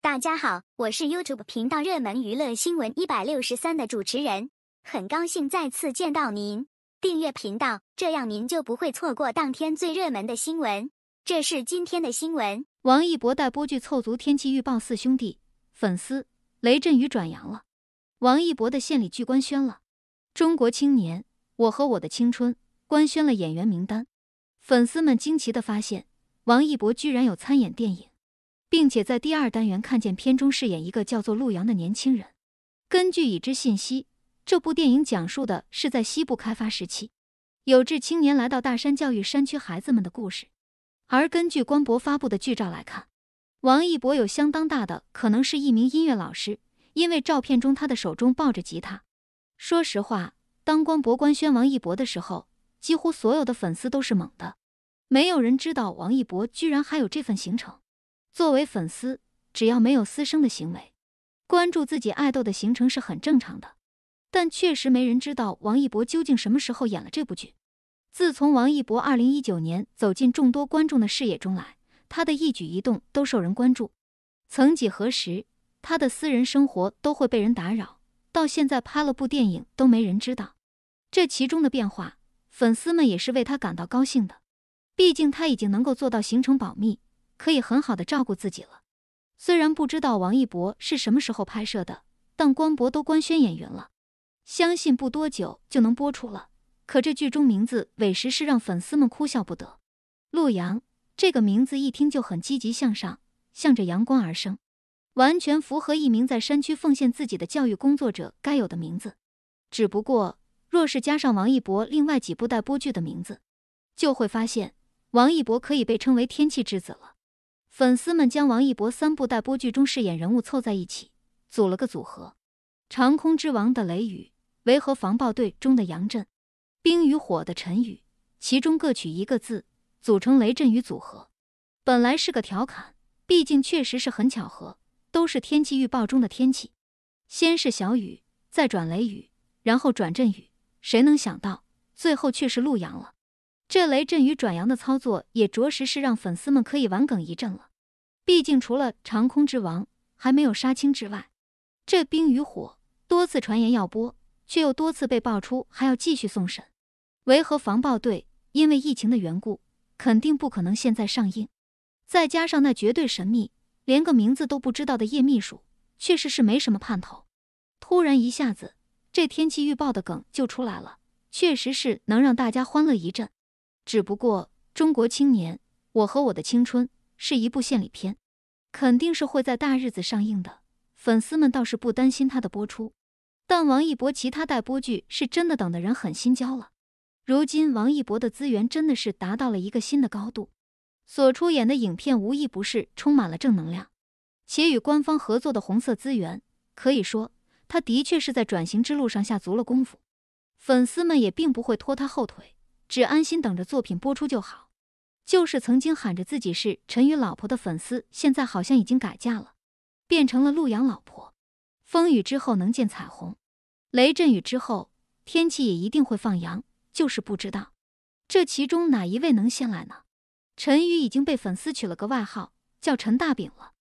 大家好，我是 YouTube 频道热门娱乐新闻一百六十三的主持人，很高兴再次见到您。订阅频道，这样您就不会错过当天最热门的新闻。这是今天的新闻：王一博带播剧凑足天气预报四兄弟，粉丝雷阵雨转阳了。王一博的献礼剧官宣了，《中国青年我和我的青春》官宣了演员名单，粉丝们惊奇的发现，王一博居然有参演电影。并且在第二单元看见片中饰演一个叫做陆阳的年轻人。根据已知信息，这部电影讲述的是在西部开发时期，有志青年来到大山教育山区孩子们的故事。而根据官博发布的剧照来看，王一博有相当大的可能是一名音乐老师，因为照片中他的手中抱着吉他。说实话，当官博官宣王一博的时候，几乎所有的粉丝都是懵的，没有人知道王一博居然还有这份行程。作为粉丝，只要没有私生的行为，关注自己爱豆的行程是很正常的。但确实没人知道王一博究竟什么时候演了这部剧。自从王一博二零一九年走进众多观众的视野中来，他的一举一动都受人关注。曾几何时，他的私人生活都会被人打扰，到现在拍了部电影都没人知道。这其中的变化，粉丝们也是为他感到高兴的。毕竟他已经能够做到行程保密。可以很好的照顾自己了。虽然不知道王一博是什么时候拍摄的，但官博都官宣演员了，相信不多久就能播出了。可这剧中名字委实是让粉丝们哭笑不得。陆阳这个名字一听就很积极向上，向着阳光而生，完全符合一名在山区奉献自己的教育工作者该有的名字。只不过，若是加上王一博另外几部待播剧的名字，就会发现王一博可以被称为“天气之子”了。粉丝们将王一博三部待播剧中饰演人物凑在一起，组了个组合：《长空之王》的雷雨，《维和防暴队》中的杨震，《冰与火》的陈宇，其中各取一个字，组成“雷震雨”组合。本来是个调侃，毕竟确实是很巧合，都是天气预报中的天气。先是小雨，再转雷雨，然后转阵雨，谁能想到最后却是陆阳了？这雷阵雨转阳的操作也着实是让粉丝们可以玩梗一阵了。毕竟除了《长空之王》还没有杀青之外，这《冰与火》多次传言要播，却又多次被爆出还要继续送审。维和防暴队因为疫情的缘故，肯定不可能现在上映。再加上那绝对神秘、连个名字都不知道的叶秘书，确实是没什么盼头。突然一下子，这天气预报的梗就出来了，确实是能让大家欢乐一阵。只不过，《中国青年》我和我的青春是一部献礼片，肯定是会在大日子上映的。粉丝们倒是不担心它的播出，但王一博其他待播剧是真的等的人很心焦了。如今，王一博的资源真的是达到了一个新的高度，所出演的影片无一不是充满了正能量，且与官方合作的红色资源，可以说他的确是在转型之路上下足了功夫。粉丝们也并不会拖他后腿。只安心等着作品播出就好。就是曾经喊着自己是陈宇老婆的粉丝，现在好像已经改嫁了，变成了陆阳老婆。风雨之后能见彩虹，雷阵雨之后天气也一定会放羊。就是不知道这其中哪一位能先来呢？陈宇已经被粉丝取了个外号叫陈大饼了。